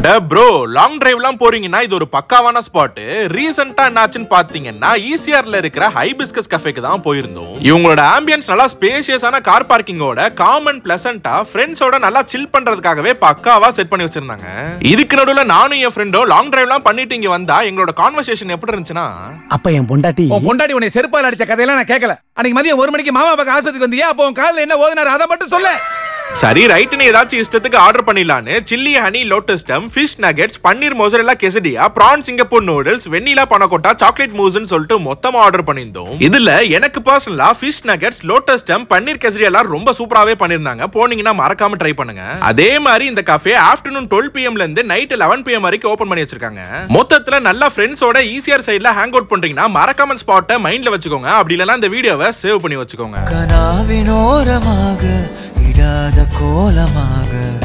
அட bro long டிரைவ்லாம் போறீங்கன்னா இது ஒரு பக்காவான ஸ்பாட்டு ரீசெண்டா என்னாச்சுன்னு பாத்தீங்கன்னா ஈசிஆர்ல e இருக்கிற ஹை பிஸ்கஸ் கஃபேக்கு தான் போயிருந்தோம் இவங்களோட ஆம்பியன்ஸ் நல்லா ஸ்பேஷியஸான கார் பார்க்கிங்கோட காமன் பிளசண்டா ஃப்ரெண்ட்ஸோட நல்லா சில் பண்றதுக்காகவே பக்காவா செட் பண்ணி வச்சிருந்தாங்க இதுக்கு நடுவுல நானும் என் ஃப்ரெண்டோ லாங் டிரைவ்லாம் பண்ணிட்டு இங்க வந்தா எங்களோட கான்வர்சேஷன் எப்படி இருந்துச்சுன்னா அப்ப என் பொண்டாட்டி பொண்டாட்டி உன்னை செருப்பால் அடிச்ச கதையெல்லாம் நான் கேட்கல அன்னைக்கு மதியம் ஒரு மணிக்கு மாமா பக்கம் ஆஸ்பத்திரிக்கு வந்தியா அப்போ உன் காலில் என்ன ஓதுனாரு அதை மட்டும் சொல்ல சரி நீ ஏதாச்சும் இஷ்டத்துக்கு ஆர்டர் பண்ணிடலான்னு chilli honey lotus stem fish nuggets paneer mozzarella quesadilla prawn Singapore noodles vanilla panna cotta மூஸ்ன்னு சொல்லிட்டு மொத்தமாக ஆர்டர் பண்ணியிருந்தோம் இதுல எனக்கு பர்சனலா ஃபிஷ் நகெட்ஸ் லோட்டஸ் டம் பன்னீர் கெசடியெல்லாம் ரொம்ப சூப்பராகவே பண்ணியிருந்தாங்க போனீங்கன்னா மறக்காம ட்ரை பண்ணுங்க அதே மாதிரி இந்த கஃபே ஆஃப்டர்நூன் டுவெல் பிஎம்ல இருந்து நைட் லெவன் பிஎம் வரைக்கும் ஓப்பன் பண்ணி வச்சிருக்காங்க மொத்தத்தில் நல்லா ஃப்ரெண்ட்ஸோட ஈஸியர் சைடில் ஹேங் அவுட் பண்றீங்கன்னா மறக்காம ஸ்பாட்டை மைண்ட்ல வச்சுக்கோங்க அப்படி இல்லைன்னா இந்த வீடியோவை சேவ் பண்ணி வச்சுக்கோங்க அடங்காத கோலமாக